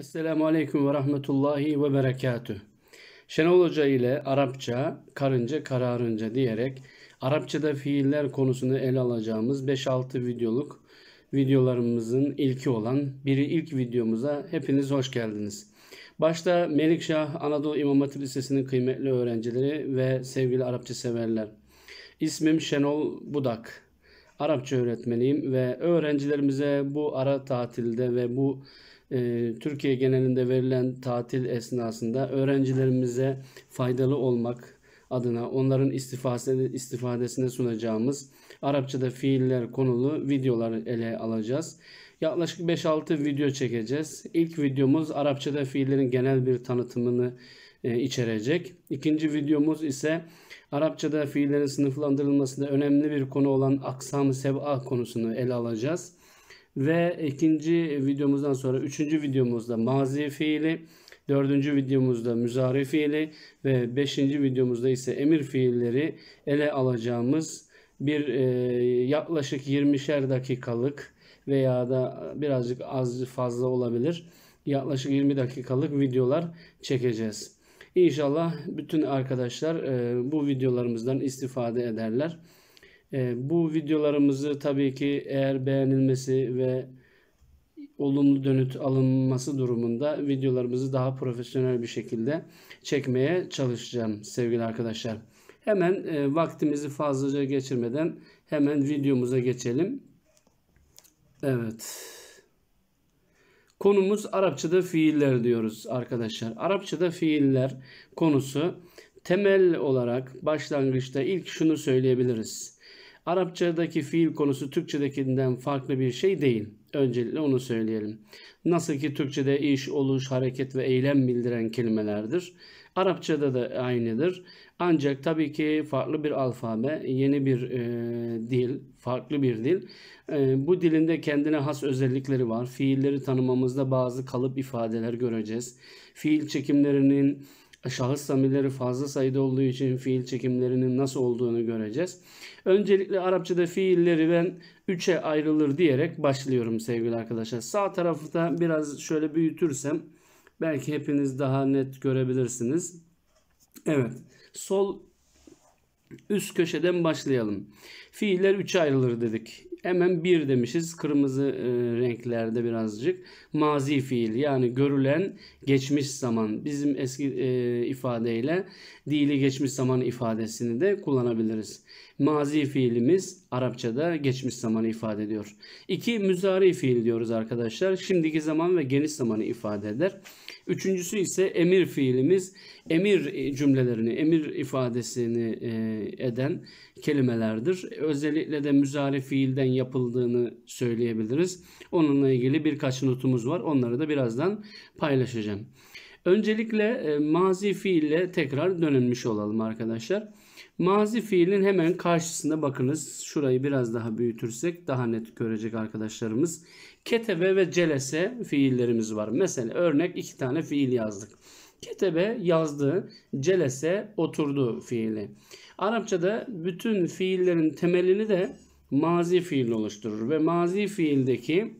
Esselamu Aleyküm ve Rahmetullahi ve Berekatü. Şenol Hoca ile Arapça, karınca, kararınca diyerek Arapçada fiiller konusunu ele alacağımız 5-6 videoluk videolarımızın ilki olan biri ilk videomuza hepiniz hoş geldiniz. Başta Melikşah Anadolu İmam Hatip Lisesi'nin kıymetli öğrencileri ve sevgili Arapça severler. İsmim Şenol Budak. Arapça öğretmeliyim ve öğrencilerimize bu ara tatilde ve bu e, Türkiye genelinde verilen tatil esnasında öğrencilerimize faydalı olmak adına onların istifadesine, sunacağımız Arapçada fiiller konulu videoları ele alacağız. Yaklaşık 5-6 video çekeceğiz. İlk videomuz Arapçada fiillerin genel bir tanıtımını e, içerecek. İkinci videomuz ise Arapçada fiillerin sınıflandırılmasında önemli bir konu olan aksam-ı sev'a konusunu ele alacağız. Ve ikinci videomuzdan sonra üçüncü videomuzda mazi fiili, dördüncü videomuzda müzari fiili ve beşinci videomuzda ise emir fiilleri ele alacağımız bir e, yaklaşık 20'şer dakikalık veya da birazcık az fazla olabilir yaklaşık 20 dakikalık videolar çekeceğiz. İnşallah bütün arkadaşlar e, bu videolarımızdan istifade ederler. E, bu videolarımızı tabii ki eğer beğenilmesi ve olumlu dönüt alınması durumunda videolarımızı daha profesyonel bir şekilde çekmeye çalışacağım sevgili arkadaşlar. Hemen e, vaktimizi fazlaca geçirmeden hemen videomuza geçelim. Evet. Konumuz Arapçada fiiller diyoruz arkadaşlar. Arapçada fiiller konusu temel olarak başlangıçta ilk şunu söyleyebiliriz. Arapçadaki fiil konusu Türkçedekinden farklı bir şey değil. Öncelikle onu söyleyelim. Nasıl ki Türkçede iş, oluş, hareket ve eylem bildiren kelimelerdir. Arapçada da aynıdır. Ancak tabii ki farklı bir alfabe, yeni bir e, dil, farklı bir dil. E, bu dilinde kendine has özellikleri var. Fiilleri tanımamızda bazı kalıp ifadeler göreceğiz. Fiil çekimlerinin şahıs samileri fazla sayıda olduğu için fiil çekimlerinin nasıl olduğunu göreceğiz. Öncelikle Arapçada fiilleri ben 3'e ayrılır diyerek başlıyorum sevgili arkadaşlar. Sağ tarafı da biraz şöyle büyütürsem belki hepiniz daha net görebilirsiniz. Evet. Sol üst köşeden başlayalım. Fiiller 3'e ayrılır dedik. Hemen 1 demişiz. Kırmızı e, renklerde birazcık. Mazi fiil yani görülen geçmiş zaman. Bizim eski e, ifadeyle dili geçmiş zaman ifadesini de kullanabiliriz mazi fiilimiz Arapçada geçmiş zamanı ifade ediyor. İki Müzari fiil diyoruz arkadaşlar. Şimdiki zaman ve geniş zamanı ifade eder. Üçüncüsü ise emir fiilimiz. Emir e, cümlelerini, emir ifadesini e, eden kelimelerdir. Özellikle de müzari fiilden yapıldığını söyleyebiliriz. Onunla ilgili birkaç notumuz var. Onları da birazdan paylaşacağım. Öncelikle e, mazi fiille tekrar dönülmüş olalım arkadaşlar. Mazi fiilin hemen karşısında bakınız. Şurayı biraz daha büyütürsek daha net görecek arkadaşlarımız. Ketebe ve celese fiillerimiz var. Mesela örnek iki tane fiil yazdık. Ketebe yazdı, celese oturdu fiili. Arapçada bütün fiillerin temelini de mazi fiil oluşturur ve mazi fiildeki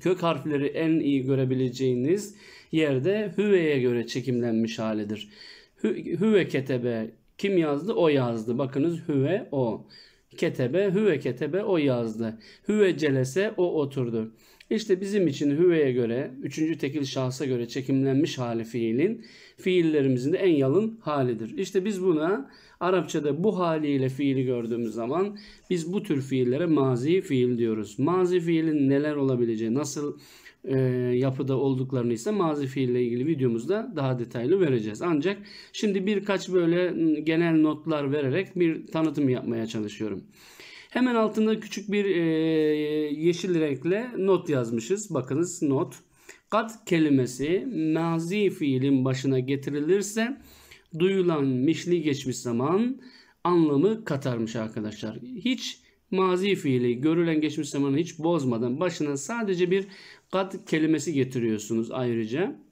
kök harfleri en iyi görebileceğiniz yerde hüveye göre çekimlenmiş halidir. hüve ketebe kim yazdı? O yazdı. Bakınız hüve o. Ketebe, hüve ketebe o yazdı. Hüve celese o oturdu. İşte bizim için hüveye göre, üçüncü tekil şahsa göre çekimlenmiş hali fiilin, fiillerimizin de en yalın halidir. İşte biz buna Arapçada bu haliyle fiili gördüğümüz zaman biz bu tür fiillere mazi fiil diyoruz. Mazi fiilin neler olabileceği, nasıl e, yapıda olduklarını ise mazi fiille ilgili videomuzda daha detaylı vereceğiz. Ancak şimdi birkaç böyle genel notlar vererek bir tanıtım yapmaya çalışıyorum. Hemen altında küçük bir e, yeşil renkle not yazmışız. Bakınız not. Kat kelimesi mazi fiilin başına getirilirse duyulan mişli geçmiş zaman anlamı katarmış arkadaşlar. Hiç mazi fiili görülen geçmiş zamanı hiç bozmadan başına sadece bir kat kelimesi getiriyorsunuz ayrıca.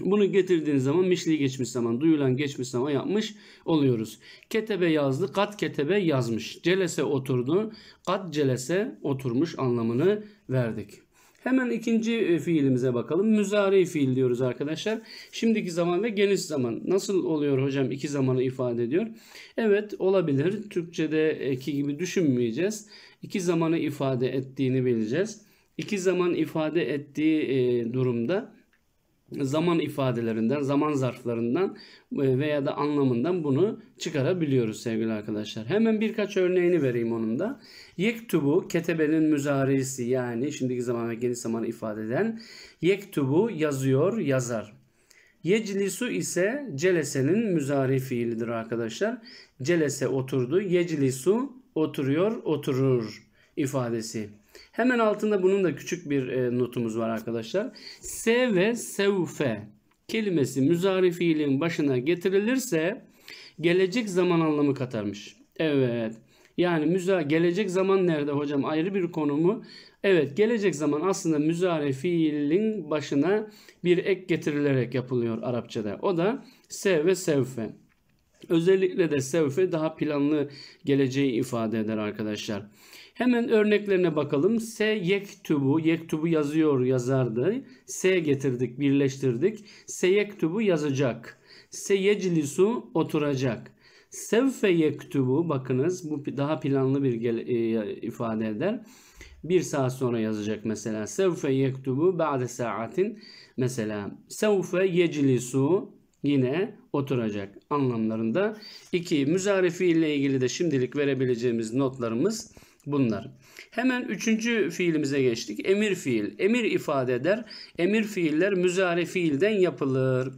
Bunu getirdiğiniz zaman mişli geçmiş zaman, duyulan geçmiş zaman yapmış oluyoruz. Ketebe yazdı, kat ketebe yazmış. Celese oturdu, kat celese oturmuş anlamını verdik. Hemen ikinci e, fiilimize bakalım. Müzari fiil diyoruz arkadaşlar. Şimdiki zaman ve geniş zaman. Nasıl oluyor hocam iki zamanı ifade ediyor? Evet olabilir. Türkçedeki e, gibi düşünmeyeceğiz. İki zamanı ifade ettiğini bileceğiz. İki zaman ifade ettiği e, durumda zaman ifadelerinden, zaman zarflarından e, veya da anlamından bunu çıkarabiliyoruz sevgili arkadaşlar. Hemen birkaç örneğini vereyim onun da. Yektubu ketebenin müzarisi yani şimdiki zaman ve geniş zaman ifade eden yektubu yazıyor, yazar. Yeclisu ise celesenin müzari fiilidir arkadaşlar. Celese oturdu, yeclisu oturuyor, oturur ifadesi. Hemen altında bunun da küçük bir e, notumuz var arkadaşlar. Se ve sevfe kelimesi müzari fiilin başına getirilirse gelecek zaman anlamı katarmış. Evet. Yani müza gelecek zaman nerede hocam ayrı bir konu mu? Evet gelecek zaman aslında müzari fiilin başına bir ek getirilerek yapılıyor Arapçada. O da se ve sevfe. Özellikle de sevfe daha planlı geleceği ifade eder arkadaşlar. Hemen örneklerine bakalım. S yektubu, yektubu yazıyor yazardı. Se getirdik, birleştirdik. S yektubu yazacak. S yeclisu oturacak. Sevfe yektubu bakınız bu daha planlı bir gel, e, ifade eder. Bir saat sonra yazacak mesela. Sevfe yektubu ba'de saatin mesela. Sevfe yeclisu yine oturacak anlamlarında. İki müzarifi ile ilgili de şimdilik verebileceğimiz notlarımız bunlar. Hemen üçüncü fiilimize geçtik. Emir fiil. Emir ifade eder. Emir fiiller müzari fiilden yapılır.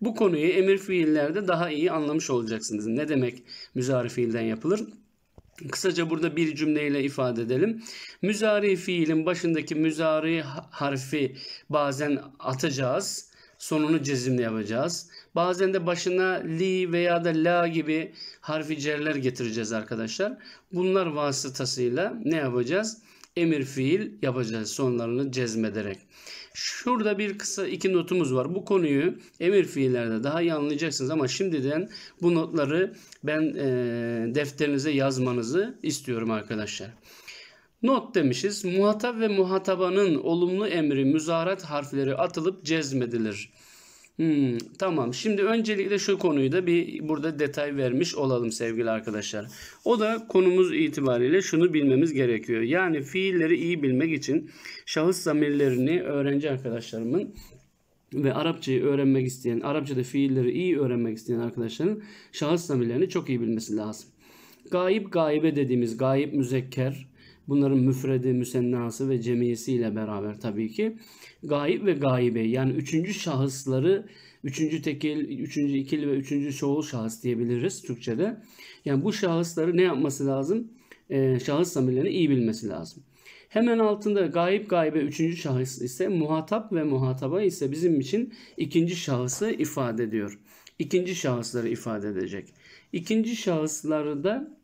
Bu konuyu emir fiillerde daha iyi anlamış olacaksınız. Ne demek müzari fiilden yapılır? Kısaca burada bir cümleyle ifade edelim. Müzari fiilin başındaki müzari harfi bazen atacağız. Sonunu cezimle yapacağız. Bazen de başına li veya da la gibi harfi cerler getireceğiz arkadaşlar. Bunlar vasıtasıyla ne yapacağız? Emir fiil yapacağız sonlarını cezmederek. Şurada bir kısa iki notumuz var. Bu konuyu emir fiillerde daha iyi anlayacaksınız ama şimdiden bu notları ben e, defterinize yazmanızı istiyorum arkadaşlar. Not demişiz. Muhatap ve muhatabanın olumlu emri müzarat harfleri atılıp cezmedilir. Hmm, tamam. Şimdi öncelikle şu konuyu da bir burada detay vermiş olalım sevgili arkadaşlar. O da konumuz itibariyle şunu bilmemiz gerekiyor. Yani fiilleri iyi bilmek için şahıs zamirlerini öğrenci arkadaşlarımın ve Arapçayı öğrenmek isteyen, Arapçada fiilleri iyi öğrenmek isteyen arkadaşların şahıs zamirlerini çok iyi bilmesi lazım. Gayip gaybe dediğimiz gayip müzekker, Bunların müfredi, müsennası ve cemiyesiyle beraber tabii ki gayip ve gaibe yani üçüncü şahısları üçüncü tekil, üçüncü ikili ve üçüncü çoğul şahıs diyebiliriz Türkçe'de. Yani bu şahısları ne yapması lazım? Ee, şahıs zamirlerini iyi bilmesi lazım. Hemen altında gayip gaybe üçüncü şahıs ise muhatap ve muhataba ise bizim için ikinci şahısı ifade ediyor. İkinci şahısları ifade edecek. İkinci şahısları da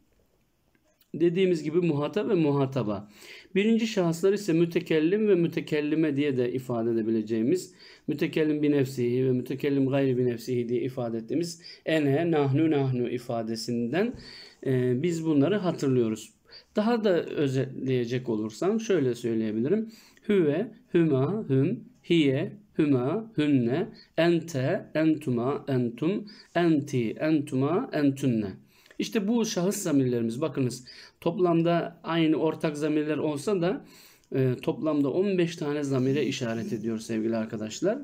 Dediğimiz gibi muhatap ve muhataba. Birinci şahıslar ise mütekellim ve mütekellime diye de ifade edebileceğimiz mütekellim bir nefsihi ve mütekellim gayri bir nefsihi diye ifade ettiğimiz ene, nahnu, nahnu ifadesinden e, biz bunları hatırlıyoruz. Daha da özetleyecek olursam şöyle söyleyebilirim. Hüve, hüma, hüm, hiye, hüma, hünne, ente, entuma, entum, enti, entuma, entunne. İşte bu şahıs zamirlerimiz bakınız toplamda aynı ortak zamirler olsa da e, toplamda 15 tane zamire işaret ediyor sevgili arkadaşlar.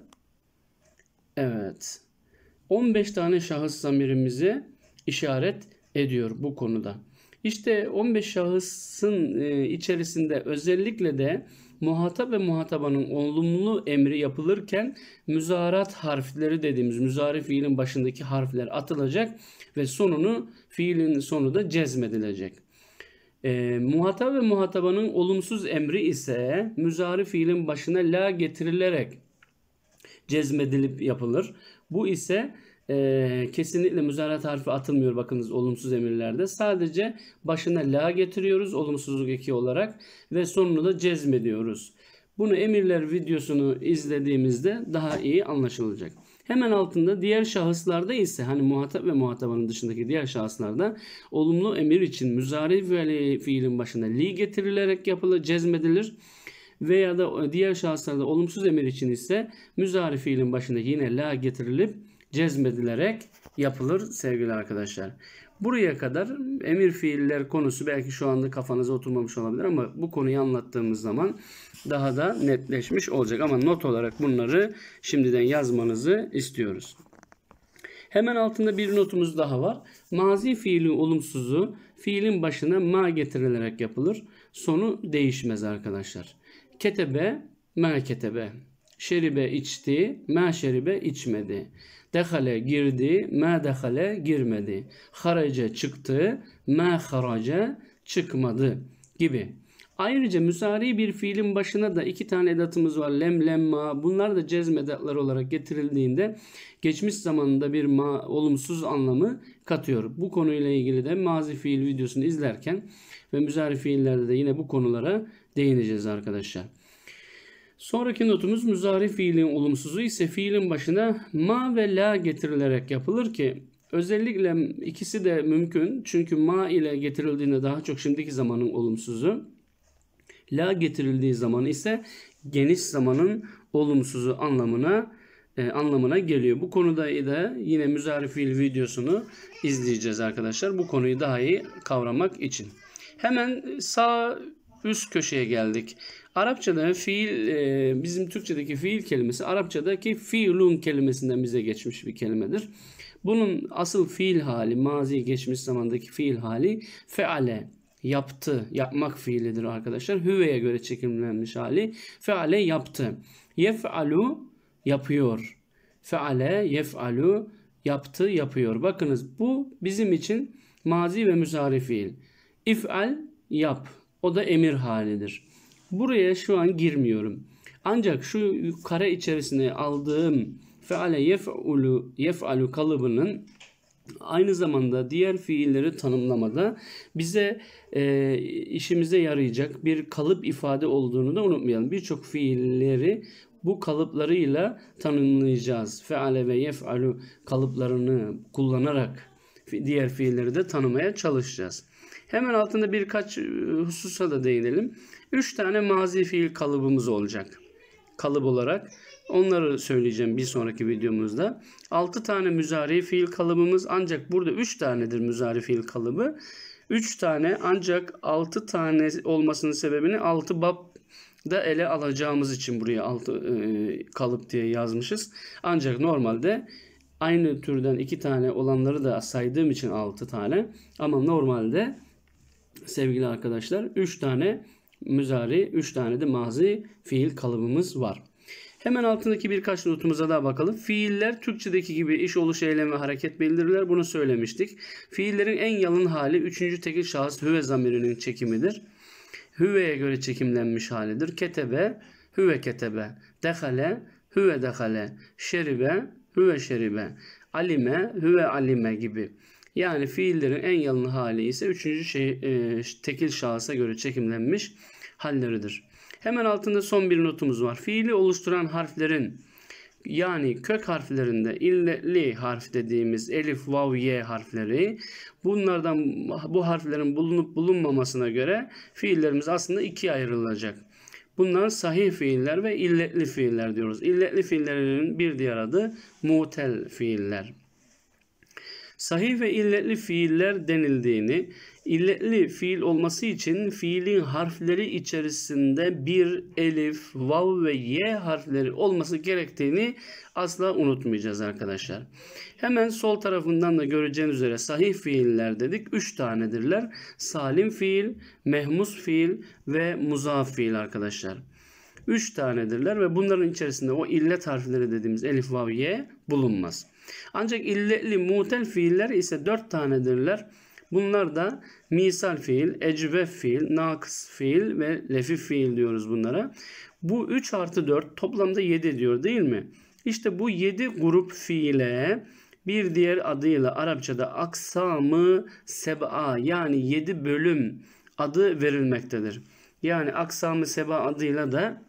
Evet. 15 tane şahıs zamirimizi işaret ediyor bu konuda. İşte 15 şahısın e, içerisinde özellikle de muhatap ve muhatabanın olumlu emri yapılırken müzarat harfleri dediğimiz müzari fiilin başındaki harfler atılacak ve sonunu fiilin sonu da cezmedilecek. E, muhatap ve muhatabanın olumsuz emri ise müzari fiilin başına la getirilerek cezmedilip yapılır. Bu ise e, kesinlikle müzarat tarifi atılmıyor bakınız olumsuz emirlerde. Sadece başına la getiriyoruz olumsuzluk eki olarak ve sonunu da cezmediyoruz. Bunu emirler videosunu izlediğimizde daha iyi anlaşılacak. Hemen altında diğer şahıslarda ise hani muhatap ve muhatabanın dışındaki diğer şahıslarda olumlu emir için müzari fiilin başına li getirilerek yapılır, cezmedilir veya da diğer şahıslarda olumsuz emir için ise müzari fiilin başına yine la getirilip cezmedilerek yapılır sevgili arkadaşlar. Buraya kadar emir fiiller konusu belki şu anda kafanıza oturmamış olabilir ama bu konuyu anlattığımız zaman daha da netleşmiş olacak. Ama not olarak bunları şimdiden yazmanızı istiyoruz. Hemen altında bir notumuz daha var. Mazi fiilin olumsuzu fiilin başına ma getirilerek yapılır. Sonu değişmez arkadaşlar. Ketebe ma ketebe. Şeribe içti, ma şeribe içmedi. Dehale girdi, ma dehale girmedi. Harace çıktı, ma harace çıkmadı gibi. Ayrıca müsari bir fiilin başına da iki tane edatımız var. Lem, lemma. Bunlar da cezmedatlar olarak getirildiğinde geçmiş zamanında bir ma, olumsuz anlamı katıyor. Bu konuyla ilgili de mazi fiil videosunu izlerken ve müsari fiillerde de yine bu konulara değineceğiz arkadaşlar. Sonraki notumuz müzari fiilin olumsuzu ise fiilin başına ma ve la getirilerek yapılır ki özellikle ikisi de mümkün. Çünkü ma ile getirildiğinde daha çok şimdiki zamanın olumsuzu. La getirildiği zaman ise geniş zamanın olumsuzu anlamına e, anlamına geliyor. Bu konuda da yine müzari fiil videosunu izleyeceğiz arkadaşlar. Bu konuyu daha iyi kavramak için. Hemen sağ üst köşeye geldik. Arapçada fiil e, bizim Türkçedeki fiil kelimesi Arapçadaki fiilun kelimesinden bize geçmiş bir kelimedir. Bunun asıl fiil hali, mazi geçmiş zamandaki fiil hali feale yaptı, yapmak fiilidir arkadaşlar. Hüveye göre çekimlenmiş hali feale yaptı. Yef'alu yapıyor. Feale yef'alu yaptı, yapıyor. Bakınız bu bizim için mazi ve müzari fiil. İf'al yap. O da emir halidir. Buraya şu an girmiyorum. Ancak şu kare içerisine aldığım feale yef'ulu yef'alu kalıbının aynı zamanda diğer fiilleri tanımlamada bize e, işimize yarayacak bir kalıp ifade olduğunu da unutmayalım. Birçok fiilleri bu kalıplarıyla tanımlayacağız. Feale ve yef'alu kalıplarını kullanarak diğer fiilleri de tanımaya çalışacağız. Hemen altında birkaç e, hususa da değinelim. Üç tane mazi fiil kalıbımız olacak. Kalıp olarak. Onları söyleyeceğim bir sonraki videomuzda. Altı tane müzari fiil kalıbımız ancak burada üç tanedir müzari fiil kalıbı. Üç tane ancak altı tane olmasının sebebini altı bab da ele alacağımız için buraya altı e, kalıp diye yazmışız. Ancak normalde aynı türden iki tane olanları da saydığım için altı tane ama normalde sevgili arkadaşlar 3 tane müzari, 3 tane de mazi fiil kalıbımız var. Hemen altındaki birkaç notumuza daha bakalım. Fiiller Türkçedeki gibi iş, oluş, eylem ve hareket bildirirler. Bunu söylemiştik. Fiillerin en yalın hali 3. tekil şahıs hüve zamirinin çekimidir. Hüveye göre çekimlenmiş halidir. Ketebe, hüve ketebe. Dehale, hüve dehale. Şeribe, hüve şeribe. Alime, hüve alime gibi. Yani fiillerin en yalın hali ise üçüncü şey, e, tekil şahısa göre çekimlenmiş halleridir. Hemen altında son bir notumuz var. Fiili oluşturan harflerin yani kök harflerinde illetli harf dediğimiz elif, vav, ye harfleri bunlardan bu harflerin bulunup bulunmamasına göre fiillerimiz aslında ikiye ayrılacak. Bunlar sahih fiiller ve illetli fiiller diyoruz. İlletli fiillerin bir diğer adı mutel fiiller sahih ve illetli fiiller denildiğini, illetli fiil olması için fiilin harfleri içerisinde bir elif, vav ve y harfleri olması gerektiğini asla unutmayacağız arkadaşlar. Hemen sol tarafından da göreceğiniz üzere sahih fiiller dedik. 3 tanedirler. Salim fiil, mehmus fiil ve muzaf fiil arkadaşlar. 3 tanedirler ve bunların içerisinde o illet harfleri dediğimiz elif, vav, y bulunmaz. Ancak illetli mutel fiiller ise dört tanedirler. Bunlar da misal fiil, ecve fiil, nakıs fiil ve lefif fiil diyoruz bunlara. Bu 3 artı 4 toplamda 7 diyor değil mi? İşte bu 7 grup fiile bir diğer adıyla Arapçada aksamı seba yani 7 bölüm adı verilmektedir. Yani aksamı seba adıyla da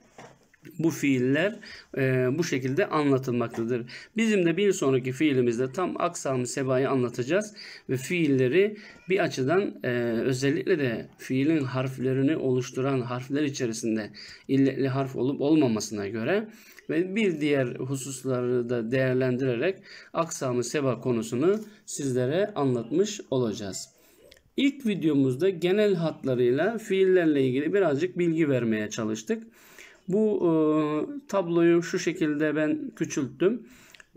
bu fiiller e, bu şekilde anlatılmaktadır. Bizim de bir sonraki fiilimizde tam aksam sebayı anlatacağız ve fiilleri bir açıdan e, özellikle de fiilin harflerini oluşturan harfler içerisinde illetli harf olup olmamasına göre ve bir diğer hususları da değerlendirerek aksamı seba konusunu sizlere anlatmış olacağız. İlk videomuzda genel hatlarıyla fiillerle ilgili birazcık bilgi vermeye çalıştık. Bu e, tabloyu şu şekilde ben küçülttüm.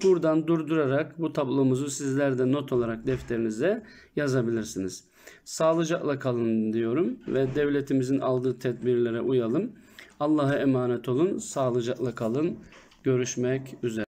Buradan durdurarak bu tablomuzu sizler de not olarak defterinize yazabilirsiniz. Sağlıcakla kalın diyorum ve devletimizin aldığı tedbirlere uyalım. Allah'a emanet olun, sağlıcakla kalın. Görüşmek üzere.